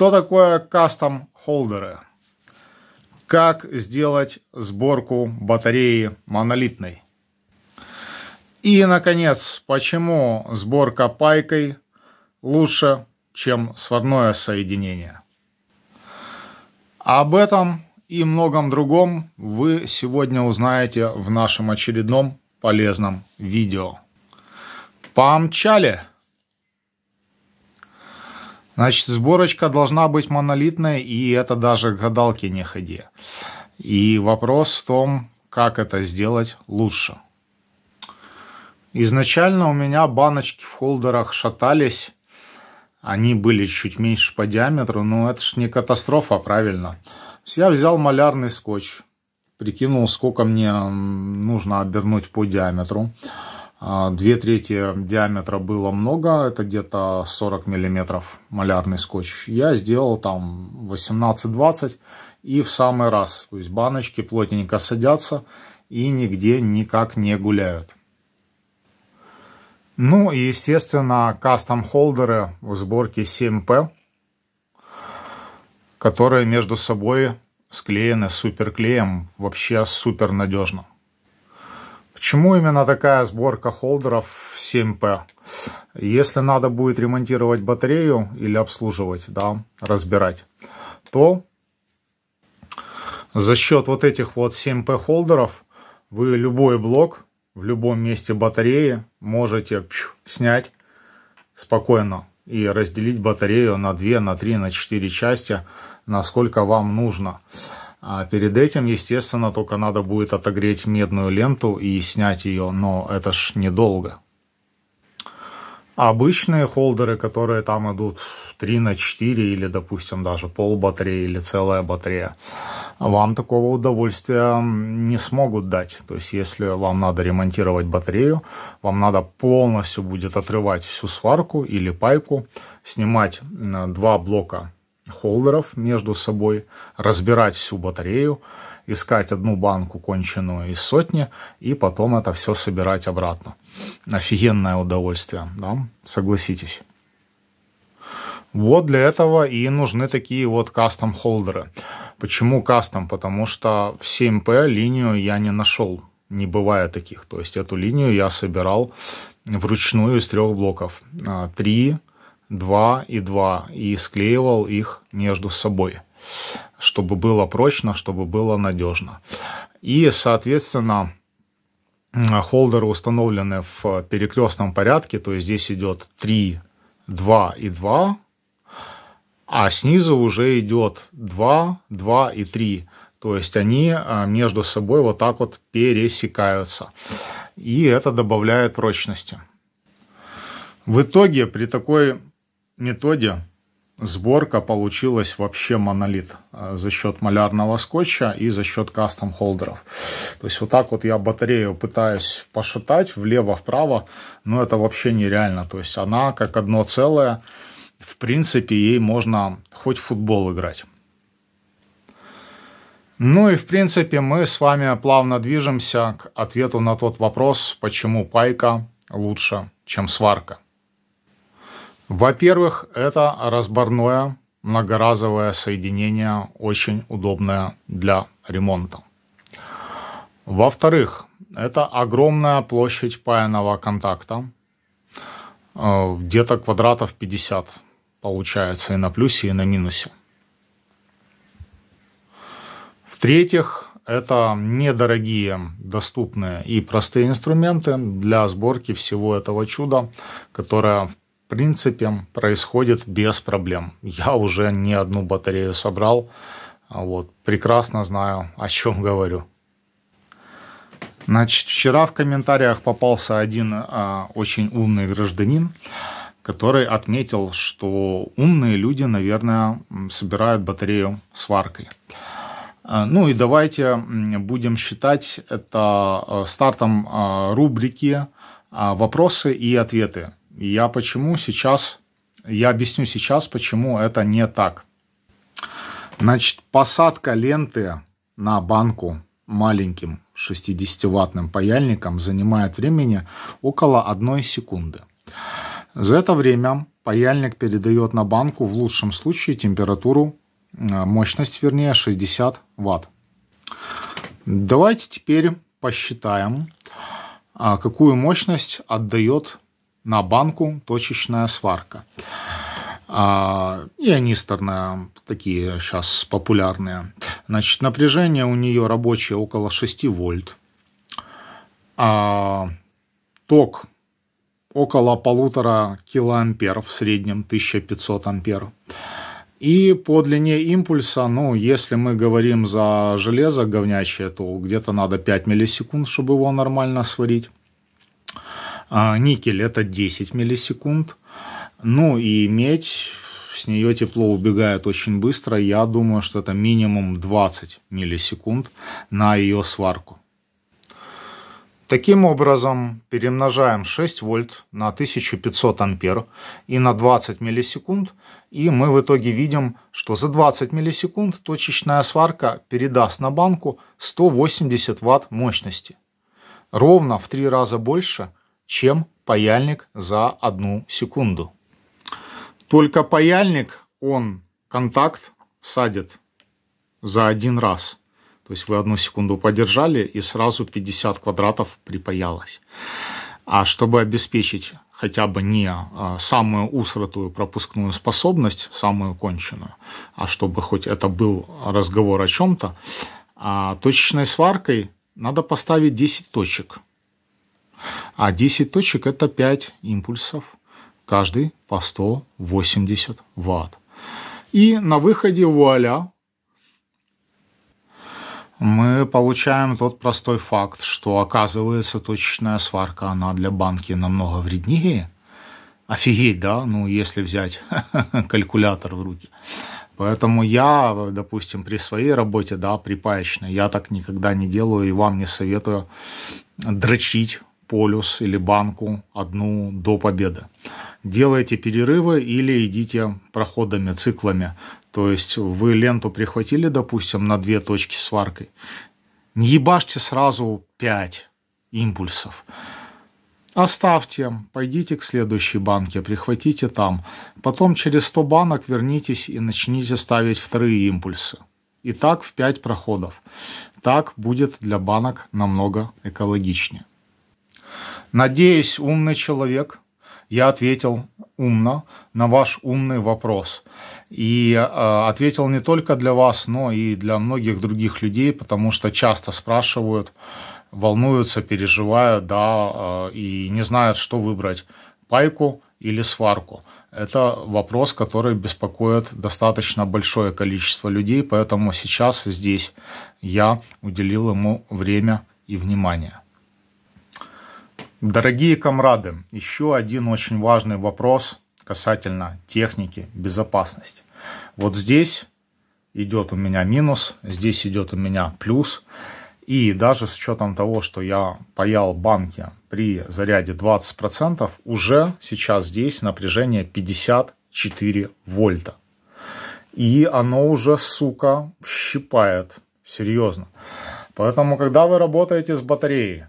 Что такое кастом холдеры? Как сделать сборку батареи монолитной? И, наконец, почему сборка пайкой лучше, чем сварное соединение? Об этом и многом другом вы сегодня узнаете в нашем очередном полезном видео. Помчали! Значит, сборочка должна быть монолитная, и это даже гадалки не ходи. И вопрос в том, как это сделать лучше. Изначально у меня баночки в холдерах шатались, они были чуть меньше по диаметру, но это ж не катастрофа, правильно. Я взял малярный скотч, прикинул, сколько мне нужно обернуть по диаметру. А, две трети диаметра было много, это где-то 40 миллиметров малярный скотч. Я сделал там 18-20 и в самый раз. То есть баночки плотненько садятся и нигде никак не гуляют. Ну и естественно кастом холдеры в сборке 7P, которые между собой склеены суперклеем вообще супер надежно. Почему именно такая сборка холдеров 7P? Если надо будет ремонтировать батарею или обслуживать, да, разбирать, то за счет вот этих вот 7P холдеров вы любой блок в любом месте батареи можете пью, снять спокойно и разделить батарею на 2, на 3, на 4 части, насколько вам нужно. А перед этим, естественно, только надо будет отогреть медную ленту и снять ее, но это ж недолго. обычные холдеры, которые там идут 3 на 4 или, допустим, даже пол батареи или целая батарея, вам такого удовольствия не смогут дать. То есть, если вам надо ремонтировать батарею, вам надо полностью будет отрывать всю сварку или пайку, снимать э, два блока холдеров между собой, разбирать всю батарею, искать одну банку конченую из сотни и потом это все собирать обратно. Офигенное удовольствие, да? согласитесь. Вот для этого и нужны такие вот кастом холдеры. Почему кастом? Потому что в 7P линию я не нашел. Не бывает таких. То есть эту линию я собирал вручную из трех блоков. А, три 2 и 2 и склеивал их между собой, чтобы было прочно, чтобы было надежно. И, соответственно, холдеры установлены в перекрестном порядке, то есть здесь идет 3, 2 и 2, а снизу уже идет 2, 2 и 3. То есть они а, между собой вот так вот пересекаются. И это добавляет прочности. В итоге при такой методе сборка получилась вообще монолит э, за счет малярного скотча и за счет кастом холдеров. То есть вот так вот я батарею пытаюсь пошатать влево-вправо, но это вообще нереально. То есть она как одно целое, в принципе, ей можно хоть в футбол играть. Ну и в принципе мы с вами плавно движемся к ответу на тот вопрос, почему пайка лучше, чем сварка. Во-первых, это разборное многоразовое соединение, очень удобное для ремонта. Во-вторых, это огромная площадь паяного контакта, э, где-то квадратов 50 получается и на плюсе, и на минусе. В-третьих, это недорогие, доступные и простые инструменты для сборки всего этого чуда, которое, в принципе, происходит без проблем. Я уже не одну батарею собрал, а вот, прекрасно знаю, о чем говорю. Значит, вчера в комментариях попался один а, очень умный гражданин, который отметил, что умные люди, наверное, собирают батарею сваркой. А, ну и давайте будем считать это э, стартом а, рубрики «Вопросы и ответы». Я почему сейчас, я объясню сейчас, почему это не так. Значит, посадка ленты на банку маленьким 60-ваттным паяльником занимает времени около 1 секунды. За это время паяльник передает на банку в лучшем случае температуру, э, мощность вернее 60 ватт. Давайте теперь посчитаем, а, какую мощность отдает на банку точечная сварка. А, И анисторная, такие сейчас популярные. Значит, напряжение у нее рабочее около 6 вольт. А ток около полутора килоампер в среднем, 1500 ампер. И по длине импульса, ну, если мы говорим за железо говнячее, то где-то надо 5 миллисекунд, чтобы его нормально сварить. А, никель – это 10 миллисекунд. Ну и медь, с нее тепло убегает очень быстро. Я думаю, что это минимум 20 миллисекунд на ее сварку. Таким образом, перемножаем 6 вольт на 1500 ампер и на 20 миллисекунд, и мы в итоге видим, что за 20 миллисекунд точечная сварка передаст на банку 180 ватт мощности. Ровно в три раза больше – чем паяльник за одну секунду. Только паяльник, он контакт садит за один раз. То есть вы одну секунду подержали и сразу 50 квадратов припаялось. А чтобы обеспечить хотя бы не а, самую усротую пропускную способность, самую конченую, а чтобы хоть это был разговор о чем-то, а, точечной сваркой надо поставить 10 точек – а 10 точек – это 5 импульсов, каждый по 180 ватт И на выходе вуаля мы получаем тот простой факт, что оказывается точечная сварка, она для банки намного вреднее. Офигеть, да? Ну, если взять калькулятор в руки. Поэтому я, допустим, при своей работе, да, при паечной, я так никогда не делаю и вам не советую дрочить полюс или банку одну до победы. Делайте перерывы или идите проходами, циклами. То есть вы ленту прихватили, допустим, на две точки сваркой. Не ебашьте сразу пять импульсов. Оставьте, пойдите к следующей банке, прихватите там. Потом через 100 банок вернитесь и начните ставить вторые импульсы. И так в 5 проходов. Так будет для банок намного экологичнее. Надеюсь, умный человек, я ответил умно на ваш умный вопрос. И э, ответил не только для вас, но и для многих других людей, потому что часто спрашивают, волнуются, переживают, да, э, и не знают, что выбрать, пайку или сварку. Это вопрос, который беспокоит достаточно большое количество людей, поэтому сейчас здесь я уделил ему время и внимание. Дорогие комрады, еще один очень важный вопрос касательно техники безопасности. Вот здесь идет у меня минус, здесь идет у меня плюс. И даже с учетом того, что я паял банки при заряде 20%, уже сейчас здесь напряжение 54 вольта. И оно уже, сука, щипает серьезно. Поэтому, когда вы работаете с батареей,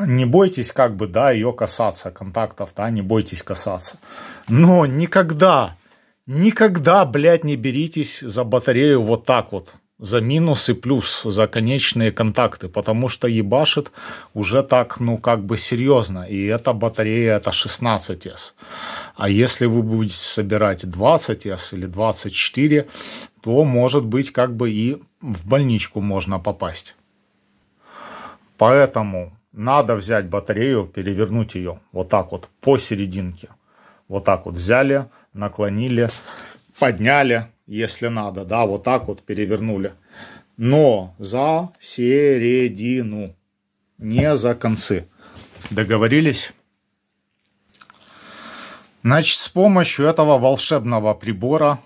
не бойтесь как бы, да, ее касаться, контактов, да, не бойтесь касаться. Но никогда, никогда, блядь, не беритесь за батарею вот так вот, за минус и плюс, за конечные контакты, потому что ебашит уже так, ну, как бы серьезно. И эта батарея, это 16С. А если вы будете собирать 20С или 24, то, может быть, как бы и в больничку можно попасть. Поэтому надо взять батарею, перевернуть ее вот так вот посерединке. Вот так вот взяли, наклонили, подняли, если надо, да, вот так вот перевернули. Но за середину, не за концы. Договорились? Значит, с помощью этого волшебного прибора,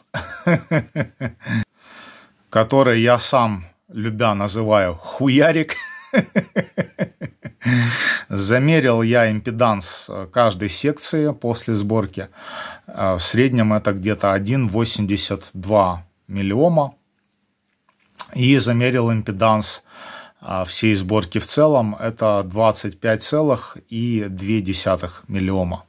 который я сам любя называю хуярик, Замерил я импеданс э, каждой секции после сборки. Э, в среднем это где-то 1,82 миллиома. И замерил импеданс э, всей сборки в целом. Это 25,2 миллиома.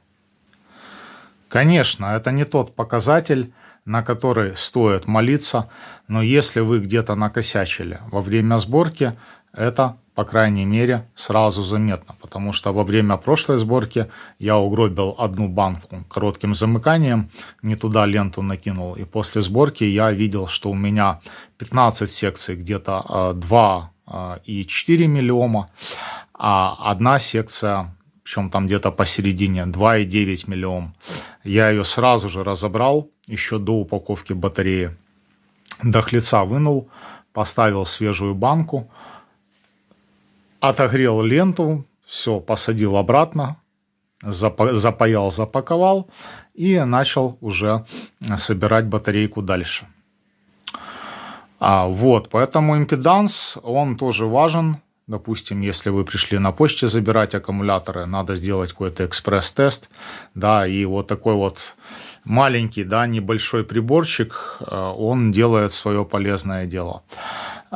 Конечно, это не тот показатель, на который стоит молиться, но если вы где-то накосячили во время сборки, это по крайней мере, сразу заметно, потому что во время прошлой сборки я угробил одну банку коротким замыканием, не туда ленту накинул, и после сборки я видел, что у меня 15 секций, где-то 2 а, а, и 4 миллиома, а одна секция, причем там где-то посередине, 2,9 миллиом. Я ее сразу же разобрал, еще до упаковки батареи, до хлеца вынул, поставил свежую банку, отогрел ленту, все посадил обратно, запаял, запаковал и начал уже собирать батарейку дальше. А, вот, поэтому импеданс, он тоже важен. Допустим, если вы пришли на почте забирать аккумуляторы, надо сделать какой-то экспресс-тест, да, и вот такой вот маленький, да, небольшой приборчик, э, он делает свое полезное дело.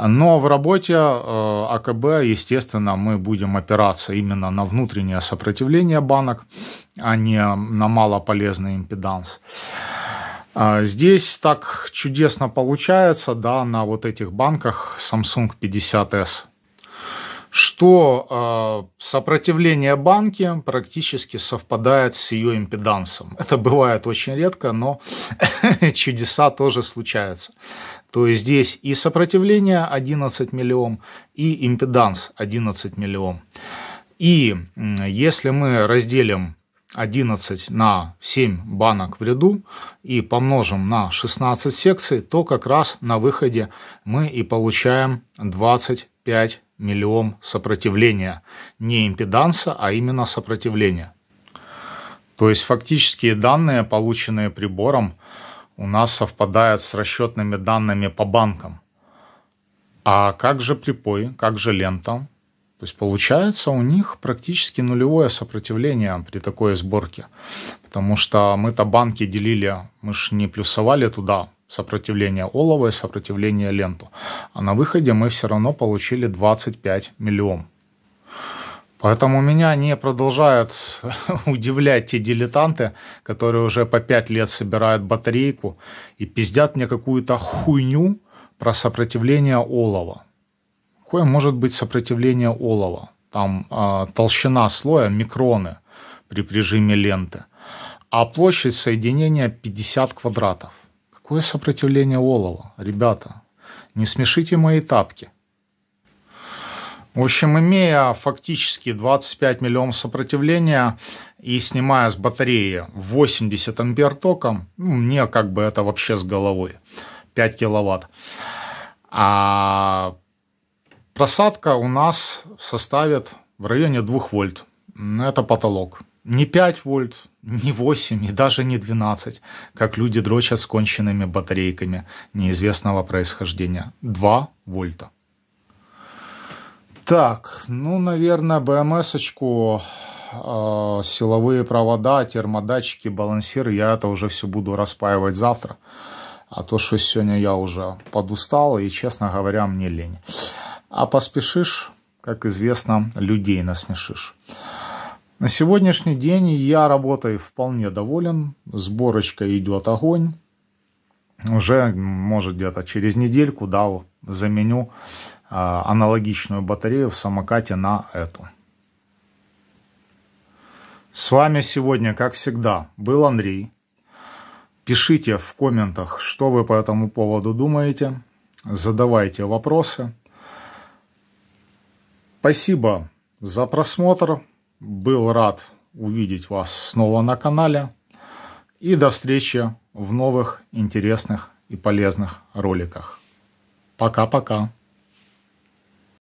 Но в работе э, АКБ, естественно, мы будем опираться именно на внутреннее сопротивление банок, а не на малополезный импеданс. А, здесь так чудесно получается, да, на вот этих банках Samsung 50S что э, сопротивление банки практически совпадает с ее импедансом. Это бывает очень редко, но чудеса тоже случаются. То есть здесь и сопротивление 11 миллиом, и импеданс 11 миллиом. И если мы разделим 11 на 7 банок в ряду и помножим на 16 секций, то как раз на выходе мы и получаем 25 миллиом сопротивления. Не импеданса, а именно сопротивления. То есть фактические данные, полученные прибором, у нас совпадают с расчетными данными по банкам. А как же припой, как же лента? То есть получается у них практически нулевое сопротивление при такой сборке. Потому что мы-то банки делили, мы же не плюсовали туда сопротивление олова и сопротивление ленту. А на выходе мы все равно получили 25 миллиом. Поэтому меня не продолжают удивлять те дилетанты, которые уже по 5 лет собирают батарейку и пиздят мне какую-то хуйню про сопротивление олова. Какое может быть сопротивление олова? Там э, толщина слоя микроны при прижиме ленты, а площадь соединения 50 квадратов. Какое сопротивление олова? Ребята, не смешите мои тапки. В общем, имея фактически 25 миллионов сопротивления и снимая с батареи 80 ампер тока, ну, мне как бы это вообще с головой, 5 киловатт. А просадка у нас составит в районе 2 вольт. Это потолок не 5 вольт, не 8 и даже не 12, как люди дрочат с конченными батарейками неизвестного происхождения. 2 вольта. Так, ну, наверное, БМС-очку, э, силовые провода, термодатчики, балансир, я это уже все буду распаивать завтра. А то, что сегодня я уже подустал и, честно говоря, мне лень. А поспешишь, как известно, людей насмешишь. На сегодняшний день я работой вполне доволен. Сборочка идет огонь. Уже, может, где-то через недельку, да, заменю а, аналогичную батарею в самокате на эту. С вами сегодня, как всегда, был Андрей. Пишите в комментах, что вы по этому поводу думаете. Задавайте вопросы. Спасибо за просмотр. Был рад увидеть вас снова на канале. И до встречи в новых интересных и полезных роликах. Пока-пока.